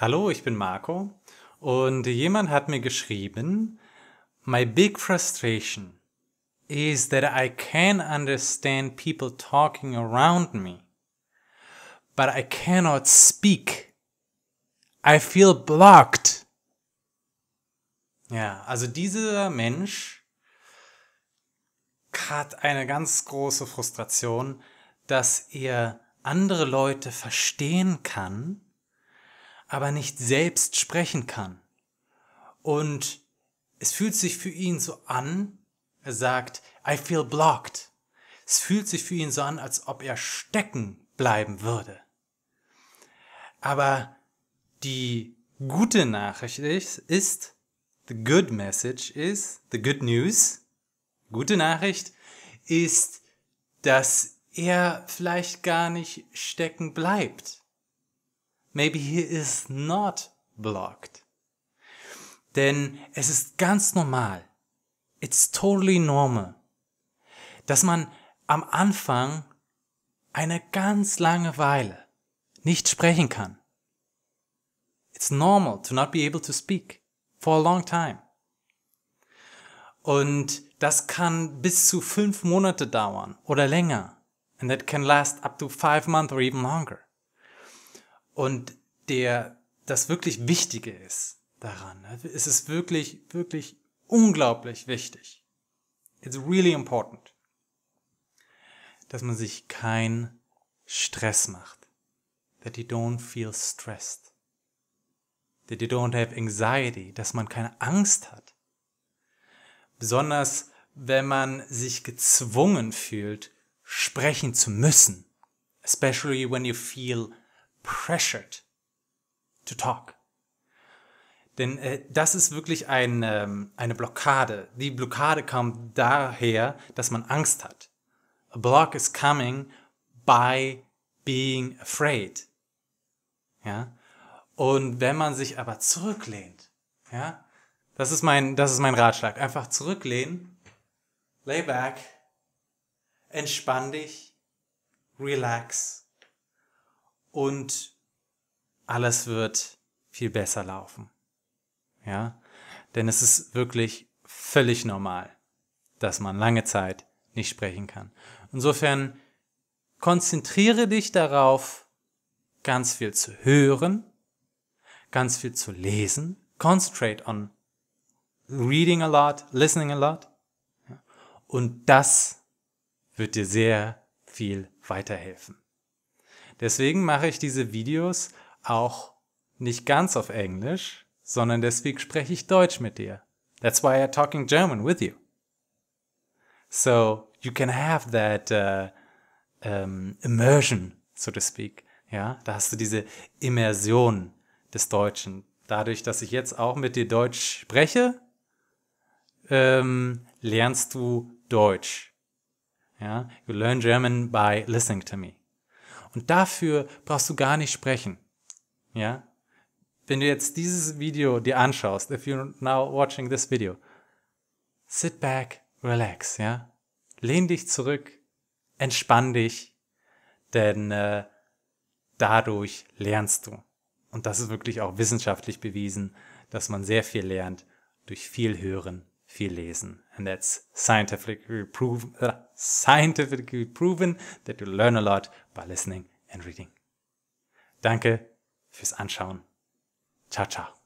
Hallo, ich bin Marco und jemand hat mir geschrieben, My big frustration is that I can understand people talking around me, but I cannot speak. I feel blocked. Ja, also dieser Mensch hat eine ganz große Frustration, dass er andere Leute verstehen kann, aber nicht selbst sprechen kann. Und es fühlt sich für ihn so an, er sagt, I feel blocked. Es fühlt sich für ihn so an, als ob er stecken bleiben würde. Aber die gute Nachricht ist, ist the good message is, the good news, gute Nachricht ist, dass er vielleicht gar nicht stecken bleibt, Maybe he is not blocked. Denn es ist ganz normal. It's totally normal. Dass man am Anfang eine ganz lange Weile nicht sprechen kann. It's normal to not be able to speak for a long time. Und das kann bis zu fünf Monate dauern oder länger. And that can last up to five months or even longer und der das wirklich Wichtige ist daran. Ne, es ist wirklich, wirklich unglaublich wichtig. It's really important, dass man sich keinen Stress macht. That you don't feel stressed. That you don't have anxiety, dass man keine Angst hat. Besonders wenn man sich gezwungen fühlt, sprechen zu müssen. Especially when you feel pressured to talk. Denn äh, das ist wirklich ein, ähm, eine Blockade. Die Blockade kommt daher, dass man Angst hat. A block is coming by being afraid. Ja? Und wenn man sich aber zurücklehnt, ja, das ist mein, das ist mein Ratschlag. Einfach zurücklehnen, lay back, entspann dich, relax und alles wird viel besser laufen. Ja, denn es ist wirklich völlig normal, dass man lange Zeit nicht sprechen kann. Insofern konzentriere dich darauf, ganz viel zu hören, ganz viel zu lesen. Concentrate on reading a lot, listening a lot. Und das wird dir sehr viel weiterhelfen. Deswegen mache ich diese Videos auch nicht ganz auf Englisch, sondern deswegen spreche ich Deutsch mit dir. That's why I'm talking German with you. So you can have that uh, um, immersion, so to speak. Ja, da hast du diese Immersion des Deutschen. Dadurch, dass ich jetzt auch mit dir Deutsch spreche, ähm, lernst du Deutsch. Ja, you learn German by listening to me. Und dafür brauchst du gar nicht sprechen. Ja? Wenn du jetzt dieses Video dir anschaust, if you're now watching this video, sit back, relax, ja? Lehn dich zurück, entspann dich, denn äh, dadurch lernst du. Und das ist wirklich auch wissenschaftlich bewiesen, dass man sehr viel lernt durch viel Hören viel lesen. And that's scientifically proven, uh, scientifically proven that you learn a lot by listening and reading. Danke fürs Anschauen. Ciao, ciao.